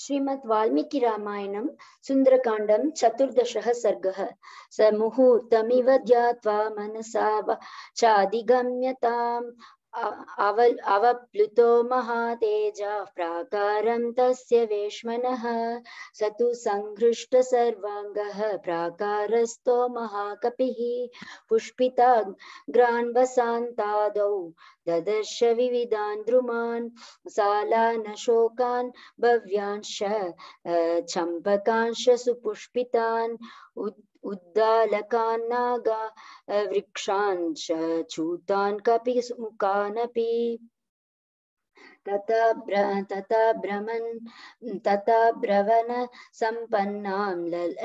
श्रीमद् वाल्मीकि रामायणं सुन्दरकाण्डं चतुर्दशः सर्गः स मुहूर्तमिव ध्यात्वा मनसा वा चाधिगम्यताम् अवप्लुतो महातेजः प्राकारं तस्य वेश्मनः स तु सङ्घृष्टसर्वाङ्गः प्राकारस्थो महाकपिः पुष्पिताग्रान्वसान्तादौ ददर्श विविधान् द्रुमान् सालानशोकान् भव्यांश चम्पकांश सुपुष्पितान् उद्दालकान्नागा वृक्षान् च चूतान् कपि मुखानपि तथा ब्र तथा भ्रमन् तथा भ्रवनसम्पन्नां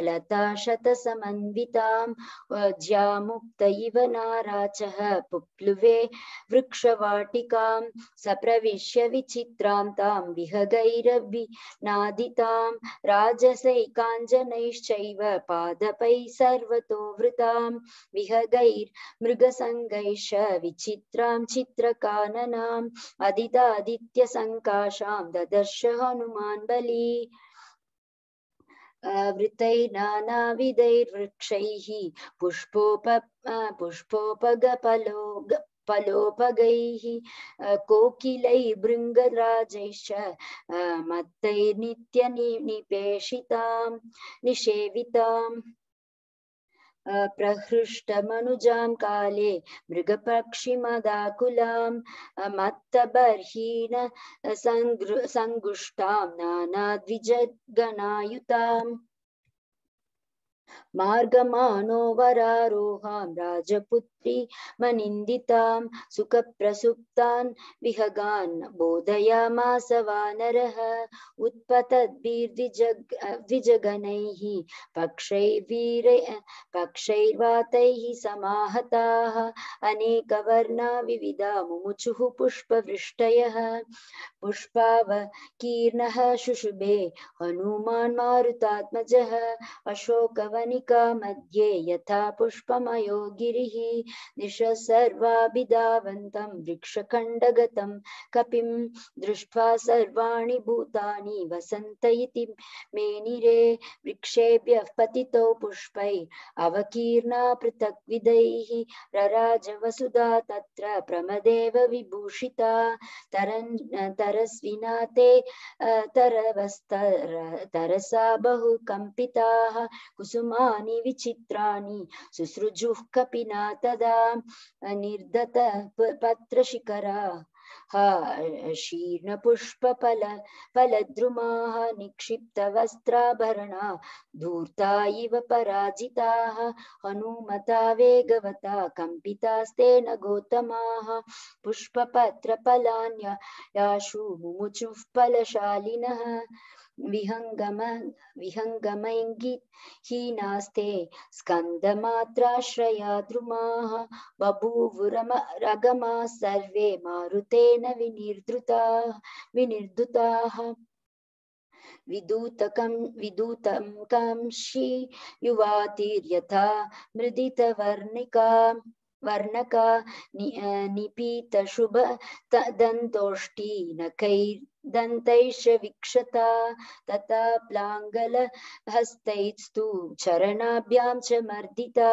लता शतसमन्वितां ज्यामुक्त इव नाराचः पुप्लुवे वृक्षवाटिकां सप्रविश्य विचित्रां तां विहगैरभिनादितां राजसैकाञ्जनैश्चैव पादपैः सर्वतो वृतां विहगैर्मृगसङ्गैश्च विचित्रां चित्रकाननाम् अदितादित नित्यसङ्काशां ददर्श हनुमान् बली वृत्तैः नानाविधैर्वृक्षैः पुष्पोप पुष्पोपगपलो फलोपगैः कोकिलै भृङ्गराजैश्च मत्तैर्नित्यनिपेषितां निषेविताम् प्रहृष्टमनुजां काले मृगपक्षिमदाकुलां मत्तबर्हीन सङ्गृ सङ्गुष्टां नानाद्विजगणायुताम् मार्गमानो वरारोहां राजपुत्री राजपुत्रीमनिन्दितां सुखप्रसुप्तान् विहगान् बोधयामास वानरः उत्पतद्भिर्द्विजग द्विजगणैः पक्षैर्वीर पक्षैर्वातैः समाहताः अनेकवर्णा विविधा मुमुचुः पुष्पवृष्टयः पुष्पावकीर्णः शुशुभे हनुमान् मारुतात्मजः अशोकव वनिका मध्ये यथा पुष्पमयो गिरिः दिश सर्वाभिधावन्तं वृक्षखण्डगतं कपिं दृष्ट्वा सर्वाणि भूतानि वसन्त इति मेनिरे वृक्षेभ्यः पतितौ पुष्पै अवकीर्णा रराज रराजवसुधा तत्र प्रमदेव विभूषिता तरन् तरस्विना ते तरवस्तर तरसा बहु कम्पिताः कुसुम कर्माणि विचित्राणि शुश्रुजुः कपिना तदा निर्दत पत्रशिखरा शीर्णपुष्पफल फलद्रुमाः निक्षिप्तवस्त्राभरणा धूर्ता इव पराजिताः हनुमता वेगवता कम्पितास्तेन गौतमाः पुष्पपत्रफलान्य याशु मुमुचुः फलशालिनः विहङ्गम विहङ्गमैङ्गि हीनास्ते स्कन्दमात्राश्रया बभूवुरम रगमा सर्वे मारुतेन विनिर्धृताः विनिर्धृताः विदूतकं विदूतं कांक्षी युवातिर्यथा मृदितवर्णिकाम् वर्णक नि, निपीतशुभ दन्तोष्टी नखैर्दन्तैश्च वीक्षता तथा प्लाङ्गलहस्तैस्तु चरणाभ्यां च मर्दिता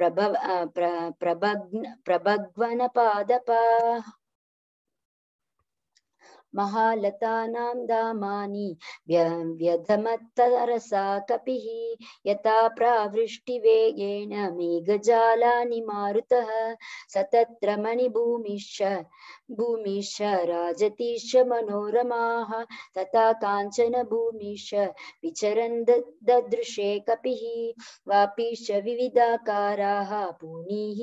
प्रभव महालतानां दामानि व्यधमत्तरसा कपिः यथा प्रावृष्टिवेगेण मेघजालानि मारुतः सतत्र मणिभूमिश्च भूमिश्च राजतीश्च मनोरमाः तथा काञ्चन भूमिश्च विचरन् ददृशे कपिः वापिश्च विविधाकाराः पूनीः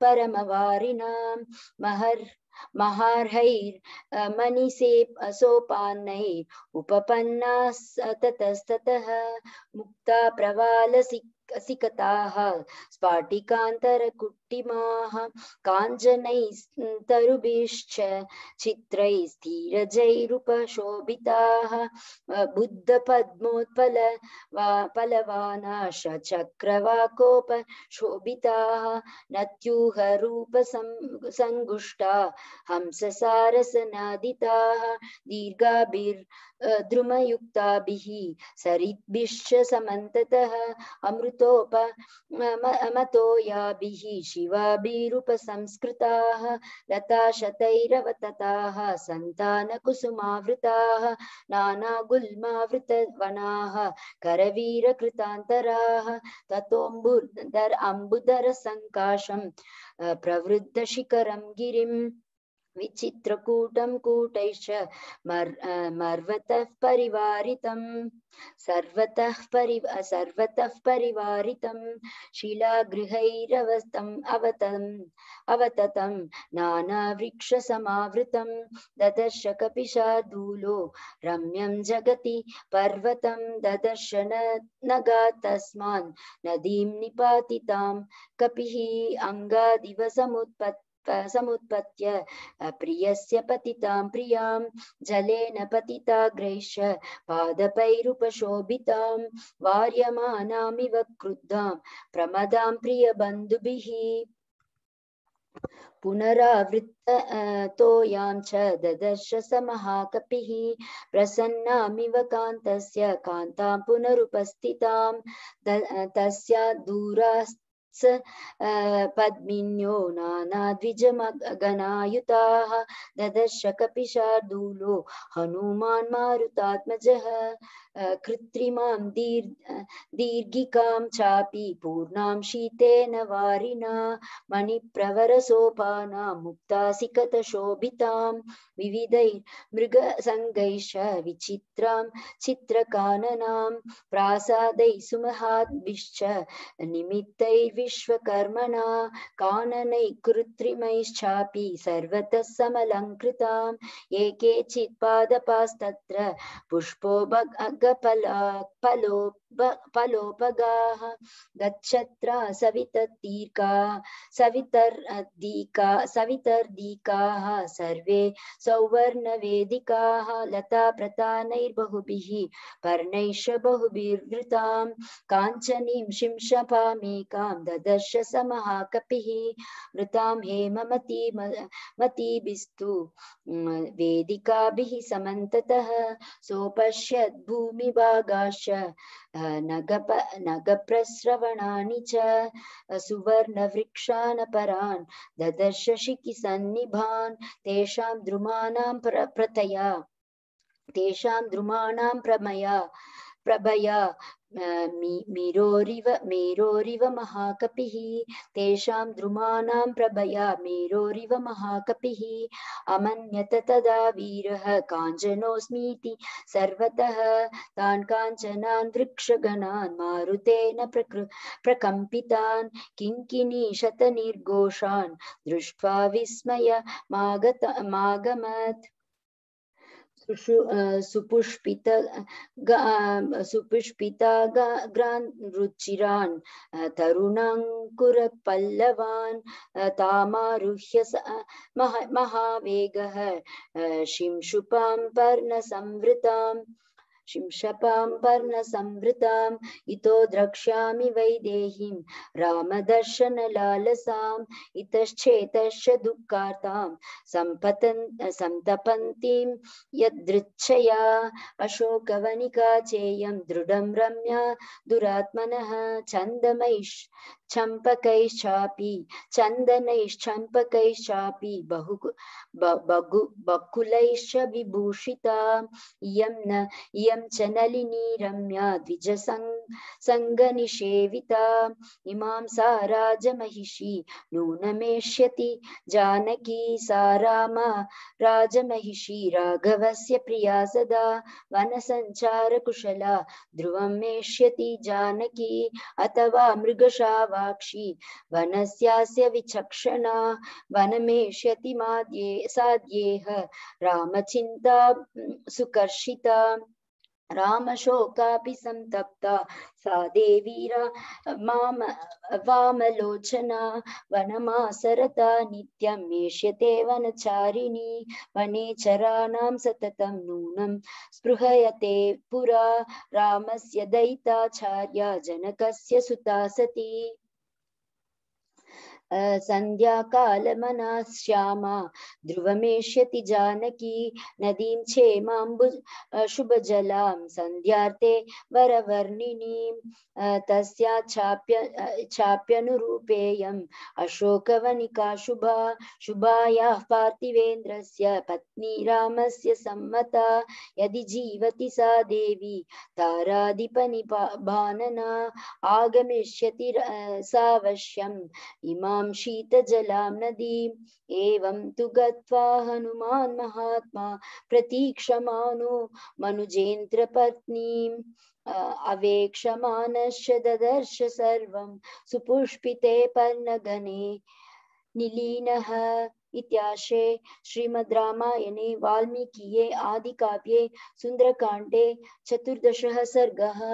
परमवारिणां महर् महार्हैर् मनिषे सोपानैः उपपन्ना सततस्ततः मुक्ता प्रवालसी कसिकताः स्फाटिकान्तरकुट्टिमाः काञ्जनैस्तरुभिश्च चित्रैस्थिरजैरुपशोभिताः बुद्धपद्मोत्पल पलवानाशचक्रवाकोपशोभिताः नत्यूहरूपसङ्गुष्टा हंससारसनादिताः दीर्घाभिर् द्रुमयुक्ताभिः सरिद्भिश्च समन्ततः अमृत मन्तोप मतो याभिः शिवाभिरुपसंस्कृताः लताशतैरवतताः सन्तानकुसुमावृताः नानागुल्मावृतवनाः करवीरकृतान्तराः ततोऽम्बुदर अम्बुदरसङ्काशं प्रवृद्धशिखरं गिरिम् विचित्रकूटं कूटैश्च मर्वतः परिवारितं सर्वतः परि सर्वतः परिवारितं शिलागृहैरवस्तम् अवतम् अवततं नानावृक्षसमावृतं ददर्श कपिशादूलो रम्यं जगति पर्वतं ददर्श नगा तस्मान् नदीं निपातितां कपिः अङ्गादिवसमुत्पत्ति समुत्पत्य प्रियस्य पतितां प्रियां जलेन पतिता ग्रैष पादपैरुपशोभितां वार्यमानामिव क्रुद्धां प्रमदां प्रियबन्धुभिः पुनरावृत्त तोयां च ददर्श स महाकपिः प्रसन्नामिव कान्तस्य कान्तां पुनरुपस्थितां तस्या दूरास् पद्मिन्यो नानाद्विजमगनायुताः ददर्श कपिशार्दूलो हनुमान् मारुतात्मजः कृत्रिमां दीर् दीर्घिकां चापि पूर्णां शीतेन वारिणा मणिप्रवरसोपानां मुक्तासिकतशोभितां विविधैर्मृगसङ्गैश विचित्रां चित्रकाननां प्रासादैः सुमहाद्भिश्च निमित्तैर्वि विश्वकर्मणा काननैः कृत्रिमैश्चापि सर्वतः समलङ्कृताम् ये केचित् पादपास्तत्र पुष्पो भगफला फलो फलोपगाः गच्छत्रा सविततीर्का सवितर्दीका सवितर्दीकाः सर्वे सौवर्णवेदिकाः लताप्रतानैर्बहुभिः पर्णैश्च बहुभिर्वृतां काञ्चनीं शिंशपामेकां ददर्श समहाकपिः वृतां हेममती मतीभिस्तु वेदिकाभिः समन्ततः नगप नगप्रस्रवणानि च सुवर्णवृक्षानपरान् ददर्शशिकिसन्निभान् तेषां द्रुमाणां प्र प्रतया तेषां द्रुमाणां प्रमया प्रभया मीरोरिव मीरोरिव महाकपिः तेषां द्रुमाणां प्रभया मीरोरिव महाकपिः अमन्यत तदा वीरः काञ्चनोऽस्मीति सर्वतः तान् काञ्चनान् वृक्षगणान् मारुतेन प्रकृ प्रकम्पितान् किङ्किणीशतनिर्घोषान् दृष्ट्वा विस्मय मागत मागमत् सुपुष्पित सुपुष्पिता ग्रान् तरुणाङ्कुरपल्लवान् तामारुह्य महावेगः शिंशुपां पर्णसंवृताम् शिंशपां पर्णसंवृताम् इतो द्रक्ष्यामि वैदेहीं रामदर्शनलालसाम् इतश्चेतश्च दुःखार्तां सम्पतन् सन्तपन्तीं यदृच्छया अशोकवनिका चेयं दृढं रम्या दुरात्मनः छन्दमैश् चम्पकैश्चापि चन्दनैश्चम्पकैश्चापि बहु बहु बकुलैश्च विभूषिता इयं न इयं नीलं च संग निषेविता इमां सा राजमहिषी नूनमेष्यति जानकी सा राम राजमहिषी राघवस्य प्रिया सदा वन संचार कुशला ध्रुवं मेष्यति जानकी अथवा मृगशावाक्षी वनस्यास्य विचक्षणा वनमेष्यति माद्ये साद्येह रामचिन्ता सुकर्षिता रामशोकापि संतप्ता सा देवी माम वामलोचना वनमासरता नित्यं नेष्यते वनचारिणी वने चराणां सततं नूनं स्पृहयते पुरा रामस्य दयिताचार्या जनकस्य सुता सती सन्ध्याकालमनाश्यामा ध्रुवमेश्यति जानकी नदीं क्षेमाम्बु शुभजलां सन्ध्यार्ते वरवर्णिनीं तस्या चाप्य चाप्यनुरूपेयम् अशोकवनिका शुभा शुभायाः पार्थिवेन्द्रस्य पत्नी रामस्य सम्मता यदि जीवति सा देवी ताराधिपनिभानना आगमिष्यति सावश्यं इमां शीतजलां नदीम् एवं तु गत्वा हनुमान् महात्मा प्रतीक्षमानो मनुजेन्द्रपत्नीम् अवेक्षमानश्च ददर्श सर्वं सुपुष्पिते पर्णगणे निलीनः इत्याशे श्रीमद् रामायणे वाल्मीकीये आदिकाव्ये सुन्दरकाण्डे चतुर्दशः सर्गः